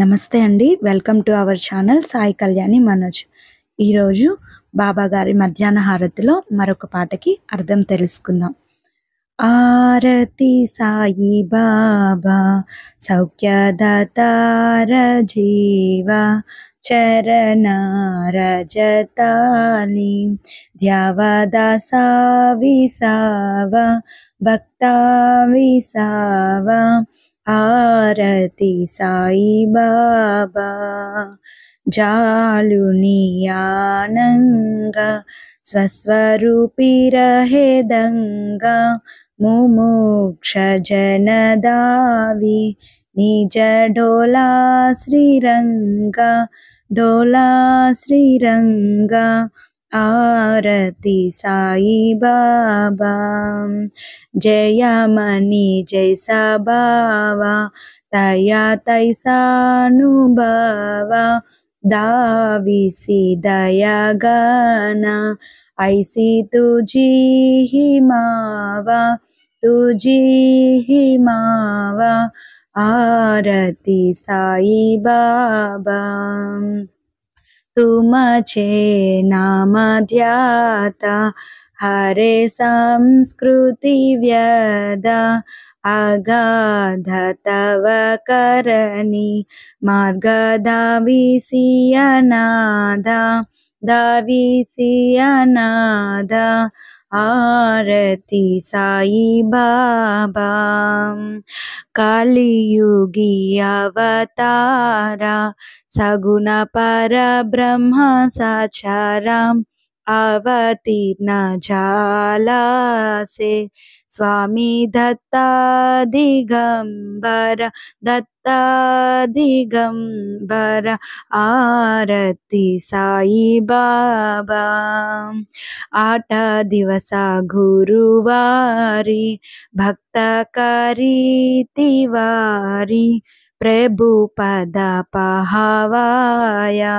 నమస్తే అండి welcome to our channel Sai Kalyani Manoj ఈరోజు బాబాగారి మధ్యాహ్న హారతిలో మరొక పాటకి అర్థం తెలుసుకుందాం ఆరతి సాయి బాబా సౌఖ్యదాతార జీవా చరణారజతాలి ధ్యావదాసావిసావ భక్తావిసావ आरती साई बाबा जालुनी आनंग स्वस्वरूपी रहे दंग मुमुक्ष जनदावी निज डोला श्रीरंग डोला श्रीरंग आरती साई बाबा जयामणि जैसा बावा तया तैसानुभावा दाविसि दया गाना ऐसि तुजी हि मावा तुजी हि मावा आरति साई बाबा तुम छे नाम ध्याता हरे संस्कृति व्यद अगाध तव करणी मार्गदाविसियनादा दाविसियनादा आरती साई बाबा कालियुगी अवतारा सगुण ब्रह्म साक्षाराम् अवतीर्ण झालासे स्वामी दत्ता दिगंबर दत्ता दिगंबर आरती साई बाबा आठ दिवस गुरुवारी भक्त करीतिवारी प्रभुपद पहावाया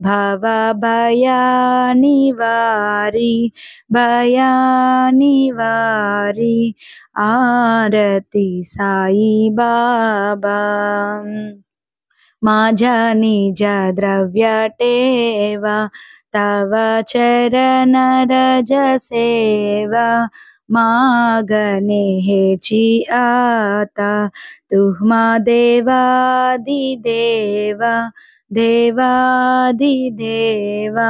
भयानी वारी भयानी वारी आरती साई बाबा माझा निज द्रव्यटेवा तव चरण चरणरजसेवा मागने हे चिआता तुमा देवादिदेवा देवादिदेवा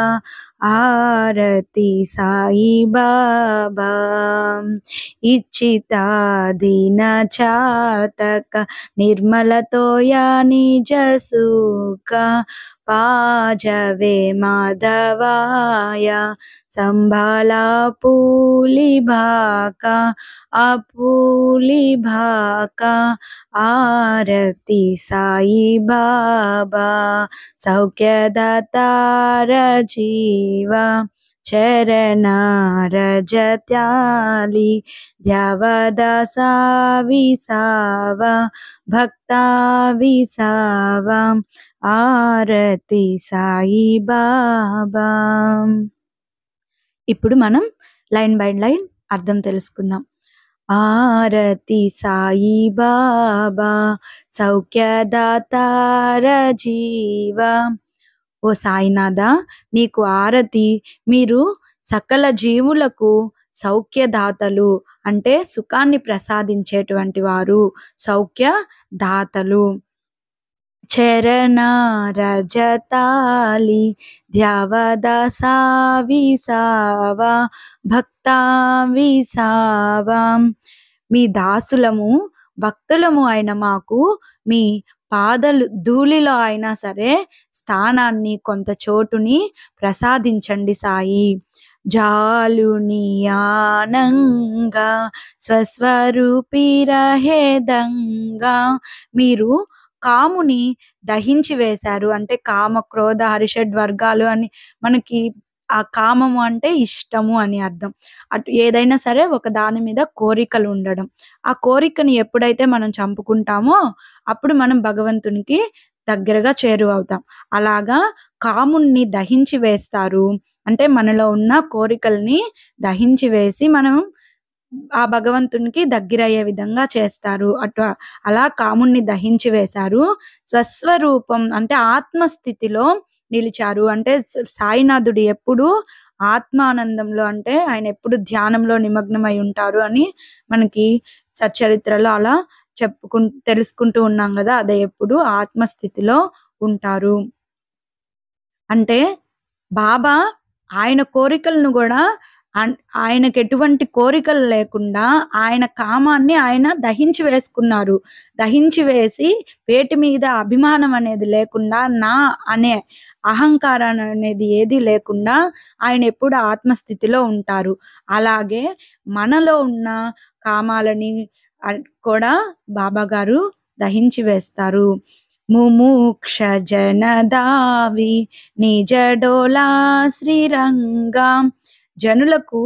आरति साई बाबा इच्छितादिनचातक निर्मलतोया निजसुका पाजवे माधवाया संभाला पूली भाका अपूली भाका आरती साई बाबा सौख्यदार जीवा चरणारजत्याली ध्यावदासा विसावा भक्ता विसावा ఆరతి సాయి బాబా ఇప్పుడు మనం లైన్ బై లైన్ అర్థం తెలుసుకుందాం ఆరతి సాయి బాబా సౌఖ్యదాతార జీవా ఓ సాయినాథ నీకు ఆరతి మీరు సకల జీవులకు సౌఖ్యదాతలు అంటే సుఖాన్ని ప్రసాదించేటువంటి వారు సౌఖ్యదాతలు చరణ రజతాలి ధ్యావదసావి సావా భక్తావి సావాం మీ దాసులము భక్తులము అయిన మాకు మీ పాదలు ధూళిలో అయినా సరే స్థానాన్ని కొంత చోటుని ప్రసాదించండి సాయి జాలునియానంగా స్వస్వరూపిరహేదంగా మీరు కాముని దహించి వేశారు అంటే కామ క్రోధ హరిషడ్ వర్గాలు అని మనకి ఆ కామము అంటే ఇష్టము అని అర్థం అటు ఏదైనా సరే ఒక దాని మీద కోరికలు ఉండడం ఆ కోరికని ఎప్పుడైతే మనం చంపుకుంటామో అప్పుడు మనం భగవంతునికి దగ్గరగా చేరువవుతాం అలాగా కాముణ్ణి దహించి వేస్తారు అంటే మనలో ఉన్న కోరికల్ని దహించి వేసి మనం ఆ భగవంతునికి దగ్గరయ్యే విధంగా చేస్తారు అటు అలా కాముణ్ణి దహించి వేశారు స్వస్వరూపం అంటే ఆత్మస్థితిలో నిలిచారు అంటే సాయినాథుడు ఎప్పుడు ఆత్మానందంలో అంటే ఆయన ఎప్పుడు ధ్యానంలో నిమగ్నమై ఉంటారు అని మనకి సచరిత్రలో అలా చెప్పుకు తెలుసుకుంటూ ఉన్నాం కదా అదే ఎప్పుడు ఆత్మస్థితిలో ఉంటారు అంటే బాబా ఆయన కోరికలను కూడా ఆయనకు ఎటువంటి కోరికలు లేకుండా ఆయన కామాన్ని ఆయన దహించి వేసుకున్నారు దహించి వేసి వేటి మీద అభిమానం అనేది లేకుండా నా అనే అహంకారం అనేది ఏది లేకుండా ఆయన ఎప్పుడు ఆత్మస్థితిలో ఉంటారు అలాగే మనలో ఉన్న కామాలని కూడా బాబా గారు దహించి వేస్తారు ముముక్ష జనదావి నిజడోలా శ్రీరంగం జనులకు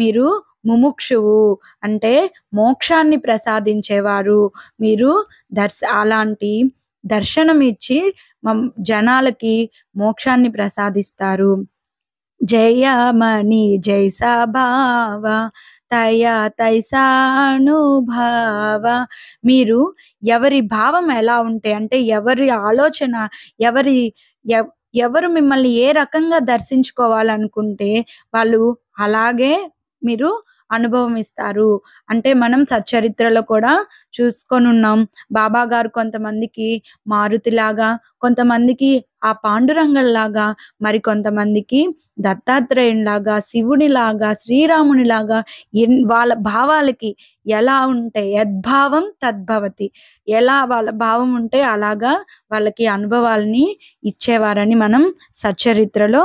మీరు ముముక్షువు అంటే మోక్షాన్ని ప్రసాదించేవారు మీరు దర్శ అలాంటి దర్శనం ఇచ్చి జనాలకి మోక్షాన్ని ప్రసాదిస్తారు జయమణి జైసా భావ తయ తైసానుభావ మీరు ఎవరి భావం ఎలా ఉంటే అంటే ఎవరి ఆలోచన ఎవరి ఎవరు మిమ్మల్ని ఏ రకంగా దర్శించుకోవాలనుకుంటే వాళ్ళు అలాగే మీరు అనుభవం ఇస్తారు అంటే మనం సచ్చరిత్రలో కూడా చూసుకొని ఉన్నాం బాబా గారు కొంతమందికి మారుతిలాగా కొంతమందికి ఆ పాండురంగల్లాగా మరి కొంతమందికి దత్తాత్రేయునిలాగా శివునిలాగా శ్రీరామునిలాగా ఎన్ వాళ్ళ భావాలకి ఎలా ఉంటే యద్భావం తద్భవతి ఎలా వాళ్ళ భావం ఉంటే అలాగా వాళ్ళకి అనుభవాలని ఇచ్చేవారని మనం సచ్చరిత్రలో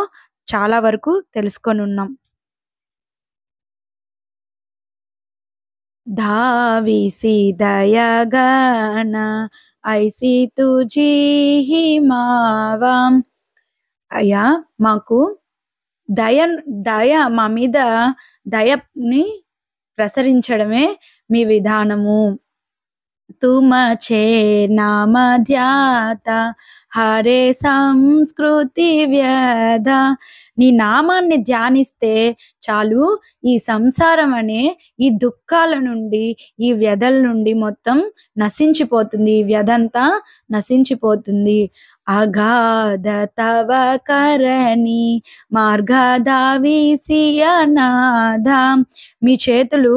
చాలా వరకు తెలుసుకొని ఉన్నాం ధావిసి దయగణ ఐసి తుజీహి మావం అయ్యా మాకు దయ దయ మా మీద దయని ప్రసరించడమే మీ విధానము తుమచే छे ధ్యాత హరే సంస్కృతి వ్యధ నీ నామాన్ని ధ్యానిస్తే చాలు ఈ సంసారం అనే ఈ దుఃఖాల నుండి ఈ వ్యధల నుండి మొత్తం నశించిపోతుంది ఈ వ్యధంతా నశించిపోతుంది ಅಗಾಧ ತವ ಕರಣಿ మార్గధావీసియనాథ మీ చేతులు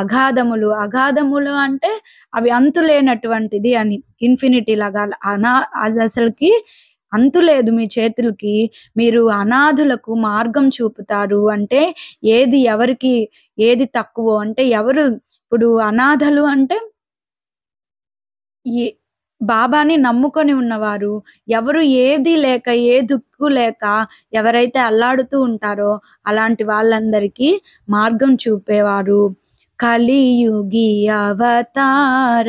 అగాధములు అగాధములు అంటే అవి అంతులేనటువంటిది అని ఇన్ఫినిటీ లాగా అనా అది అసలుకి అంతు లేదు మీ చేతులకి మీరు అనాథులకు మార్గం చూపుతారు అంటే ఏది ఎవరికి ఏది తక్కువ అంటే ఎవరు ఇప్పుడు అనాథలు అంటే బాబాని నమ్ముకొని ఉన్నవారు ఎవరు ఏది లేక ఏ దుక్కు లేక ఎవరైతే అల్లాడుతూ ఉంటారో అలాంటి వాళ్ళందరికీ మార్గం చూపేవారు కలియుగి అవతార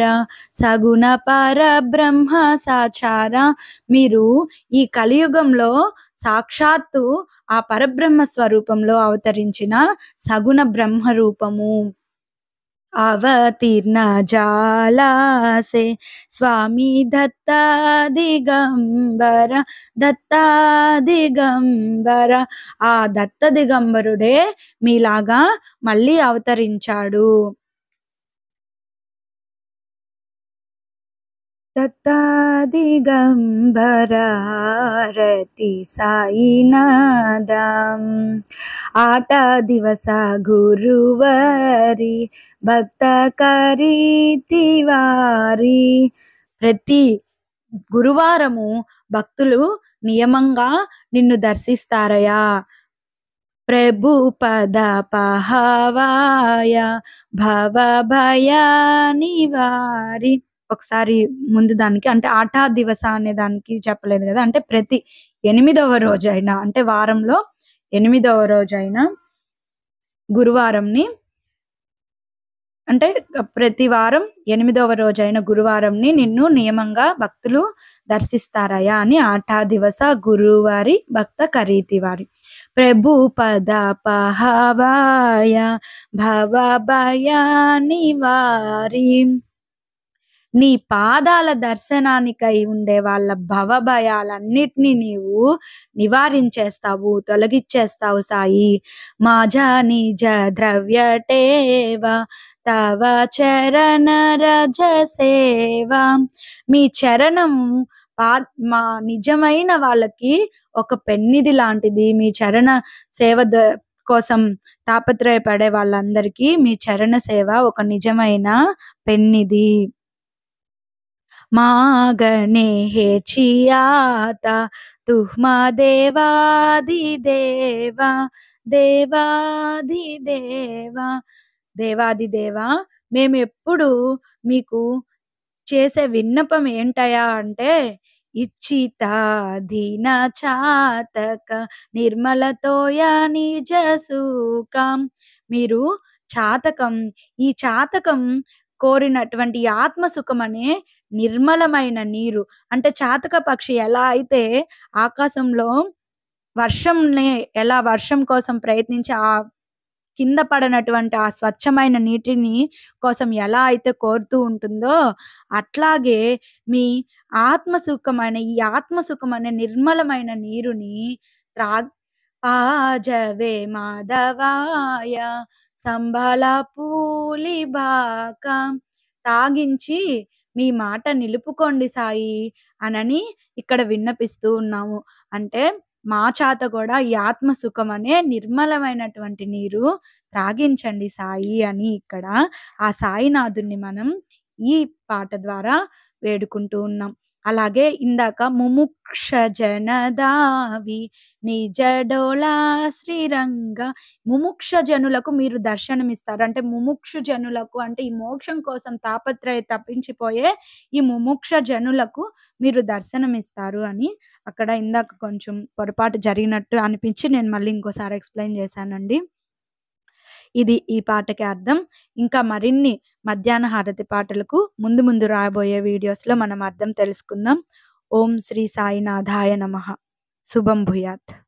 సగుణ బ్రహ్మ సాచార మీరు ఈ కలియుగంలో సాక్షాత్తు ఆ పరబ్రహ్మ స్వరూపంలో అవతరించిన సగుణ బ్రహ్మ రూపము అవతీర్ణ జాలాసే స్వామి దత్తాదిగంబర దత్తాదిగంబర ఆ దత్త దిగంబరుడే మీలాగా మళ్ళీ అవతరించాడు ದತ್ತಾದಿಗಂಬರಾರತಿ ఆట దివస గురువరి భక్త కరీతి వారి ప్రతి గురువారము భక్తులు నియమంగా నిన్ను దర్శిస్తారయా ప్రభు పద పహవాయ భవ భయ నివారి ఒకసారి ముందు దానికి అంటే ఆటా దివస అనే దానికి చెప్పలేదు కదా అంటే ప్రతి ఎనిమిదవ రోజైనా అంటే వారంలో ఎనిమిదవ రోజైనా గురువారంని అంటే ప్రతి వారం ఎనిమిదవ రోజైన గురువారంని నిన్ను నియమంగా భక్తులు దర్శిస్తారయా అని ఆటా దివస గురువారి భక్త వారి ప్రభు పద పహవాయ భవ భయాని వారి నీ పాదాల దర్శనానికై ఉండే వాళ్ళ భవభయాలన్నిటినీ నీవు నివారించేస్తావు తొలగిచ్చేస్తావు సాయి మాజా నిజ ద్రవ్యటేవ తవ చరణ రజ సేవ మీ చరణం పా మా నిజమైన వాళ్ళకి ఒక పెన్నిది లాంటిది మీ చరణ సేవ కోసం తాపత్రయపడే వాళ్ళందరికీ మీ చరణ సేవ ఒక నిజమైన పెన్నిది తుహ్మా దేవాది దేవా దేవాది దేవా దేవాది దేవా మేము ఎప్పుడు మీకు చేసే విన్నపం ఏంటయా అంటే దీన చాతక నిర్మలతోయ నిజ సూకం మీరు చాతకం ఈ చాతకం కోరినటువంటి ఆత్మ సుఖం అనే నిర్మలమైన నీరు అంటే చాతక పక్షి ఎలా అయితే ఆకాశంలో వర్షంని ఎలా వర్షం కోసం ప్రయత్నించి ఆ కింద పడనటువంటి ఆ స్వచ్ఛమైన నీటిని కోసం ఎలా అయితే కోరుతూ ఉంటుందో అట్లాగే మీ ఆత్మసుఖమైన ఈ ఆత్మసుఖమైన నిర్మలమైన నీరుని త్రా పాజవే మాధవాయ సంబల పూలి బాక తాగించి మీ మాట నిలుపుకోండి సాయి అనని ఇక్కడ విన్నపిస్తూ ఉన్నాము అంటే మా చేత కూడా ఈ ఆత్మ సుఖం అనే నిర్మలమైనటువంటి నీరు త్రాగించండి సాయి అని ఇక్కడ ఆ సాయినాథుణ్ణి మనం ఈ పాట ద్వారా వేడుకుంటూ ఉన్నాం అలాగే ఇందాక ముముక్ష జనదావి నిజడోలా శ్రీరంగ ముముక్ష జనులకు మీరు దర్శనమిస్తారు అంటే ముముక్ష జనులకు అంటే ఈ మోక్షం కోసం తాపత్రయ తప్పించిపోయే ఈ ముముక్ష జనులకు మీరు దర్శనమిస్తారు అని అక్కడ ఇందాక కొంచెం పొరపాటు జరిగినట్టు అనిపించి నేను మళ్ళీ ఇంకోసారి ఎక్స్ప్లెయిన్ చేశానండి ఇది ఈ పాటకి అర్థం ఇంకా మరిన్ని మధ్యాహ్న హారతి పాటలకు ముందు ముందు రాబోయే వీడియోస్లో మనం అర్థం తెలుసుకుందాం ఓం శ్రీ సాయినాథాయ నమ శుభం భూయాత్